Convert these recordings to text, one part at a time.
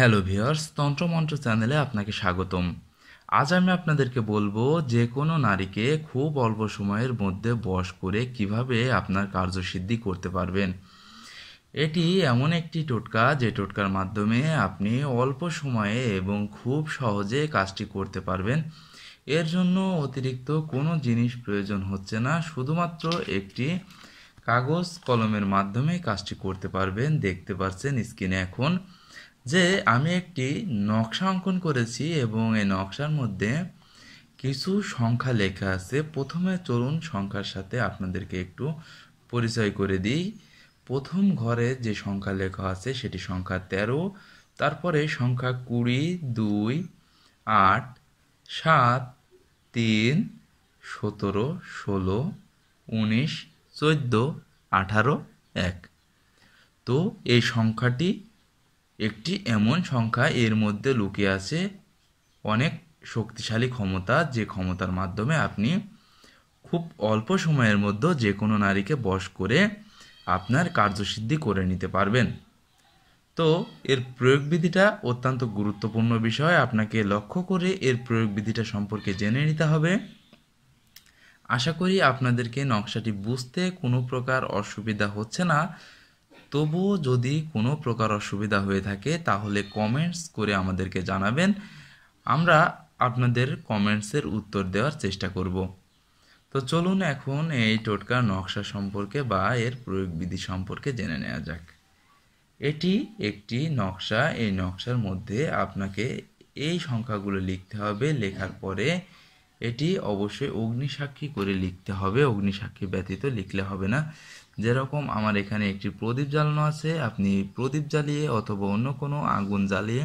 hello viewers তন্ত্রমন্ত্র চ্যানেলে আপনাকে স্বাগতম আজ আমি আপনাদেরকে বলবো যে কোনো নারীকে খুব অল্প সময়ের মধ্যে বস করে কিভাবে আপনার কার্যসিদ্ধি করতে পারবেন এটি এমন একটি টোটকা যে টোটকার মাধ্যমে আপনি অল্প সময়ে এবং খুব সহজে কাজটি করতে পারবেন এর জন্য অতিরিক্ত কোনো জিনিস প্রয়োজন হচ্ছে না শুধুমাত্র একটি কাগজ কলমের মাধ্যমে কাজটি করতে পারবেন দেখতে পাচ্ছেন স্ক্রিনে এখন যে আমি একটি নকশা অঙ্কন করেছি এবং এই নকশার মধ্যে কিছু সংখ্যা লেখা আছে প্রথমে চলুন সংখ্যার সাথে আপনাদেরকে একটু পরিচয় করে দিই প্রথম ঘরে যে সংখ্যা লেখা আছে সেটি সংখ্যা ১৩ তারপরে সংখ্যা কুড়ি দুই আট সাত তিন সতেরো ষোলো উনিশ চোদ্দো আঠারো এক তো এই সংখ্যাটি একটি এমন সংখ্যা এর মধ্যে লুকিয়ে আছে অনেক শক্তিশালী ক্ষমতা যে ক্ষমতার মাধ্যমে আপনি খুব অল্প সময়ের মধ্যে যে কোনো নারীকে বশ করে আপনার কার্যসিদ্ধি করে নিতে পারবেন তো এর প্রয়োগবিধিটা অত্যন্ত গুরুত্বপূর্ণ বিষয় আপনাকে লক্ষ্য করে এর প্রয়োগবিধিটা সম্পর্কে জেনে নিতে হবে আশা করি আপনাদেরকে নকশাটি বুঝতে কোনো প্রকার অসুবিধা হচ্ছে না তবুও যদি কোনো প্রকার অসুবিধা হয়ে থাকে তাহলে কমেন্টস করে আমাদেরকে জানাবেন আমরা আপনাদের কমেন্টসের উত্তর দেওয়ার চেষ্টা করব তো চলুন এখন এই টোটকার নকশা সম্পর্কে বা এর প্রয়োগবিধি সম্পর্কে জেনে নেওয়া যাক এটি একটি নকশা এই নকশার মধ্যে আপনাকে এই সংখ্যাগুলো লিখতে হবে লেখার পরে এটি অবশ্যই অগ্নিসাক্ষী করে লিখতে হবে অগ্নিসাক্ষী ব্যতীত লিখলে হবে না যেরকম আমার এখানে একটি প্রদীপ জ্বালানো আছে আপনি প্রদীপ জ্বালিয়ে অথবা অন্য কোনো আগুন জ্বালিয়ে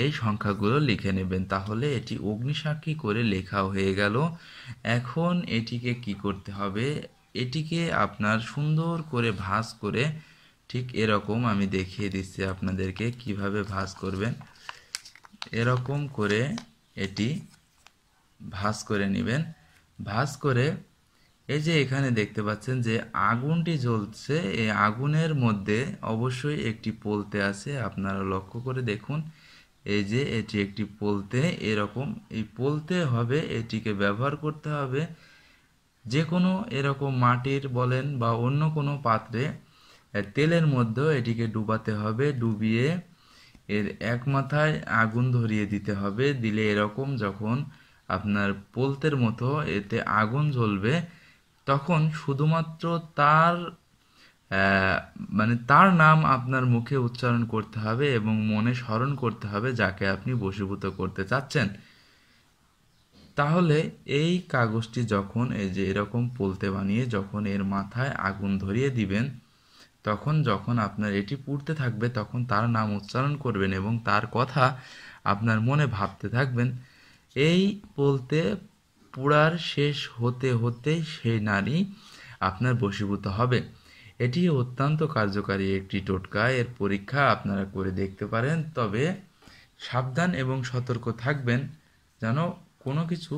এই সংখ্যাগুলো লিখে নেবেন তাহলে এটি অগ্নিসাক্ষী করে লেখা হয়ে গেল এখন এটিকে কি করতে হবে এটিকে আপনার সুন্দর করে ভাঁজ করে ঠিক এরকম আমি দেখিয়ে দিচ্ছি আপনাদেরকে কিভাবে ভাঁজ করবেন এরকম করে এটি ভাজ করে নেবেন ভাজ করে এই যে এখানে দেখতে পাচ্ছেন যে আগুনটি জ্বলছে এই আগুনের মধ্যে অবশ্যই একটি পোলতে আছে আপনারা লক্ষ্য করে দেখুন এই যে এটি একটি পোলতে এরকম এই পোলতে হবে এটিকে ব্যবহার করতে হবে যে কোনো এরকম মাটির বলেন বা অন্য কোনো পাত্রে তেলের মধ্যে এটিকে ডুবাতে হবে ডুবিয়ে এর এক মাথায় আগুন ধরিয়ে দিতে হবে দিলে এরকম যখন আপনার পোলতের মতো এতে আগুন জ্বলবে তখন শুধুমাত্র তার মানে তার নাম আপনার মুখে উচ্চারণ করতে হবে এবং মনে স্মরণ করতে হবে যাকে আপনি বশীভূত করতে চাচ্ছেন তাহলে এই কাগজটি যখন এই যে এরকম পোলতে বানিয়ে যখন এর মাথায় আগুন ধরিয়ে দিবেন তখন যখন আপনার এটি পুড়তে থাকবে তখন তার নাম উচ্চারণ করবেন এবং তার কথা আপনার মনে ভাবতে থাকবেন এই বলতে পুরার শেষ হতে হতে সেই নারী আপনার বশীভূত হবে এটি অত্যন্ত কার্যকারী একটি টোটকা এর পরীক্ষা আপনারা করে দেখতে পারেন তবে সাবধান এবং সতর্ক থাকবেন যেন কোনো কিছু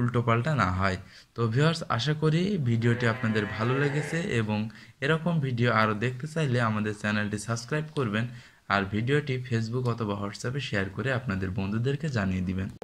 উল্টোপাল্টা না হয় তো ভিউয়ার্স আশা করি ভিডিওটি আপনাদের ভালো লেগেছে এবং এরকম ভিডিও আরও দেখতে চাইলে আমাদের চ্যানেলটি সাবস্ক্রাইব করবেন আর ভিডিওটি ফেসবুক অথবা হোয়াটসঅ্যাপে শেয়ার করে আপনাদের বন্ধুদেরকে জানিয়ে দিবেন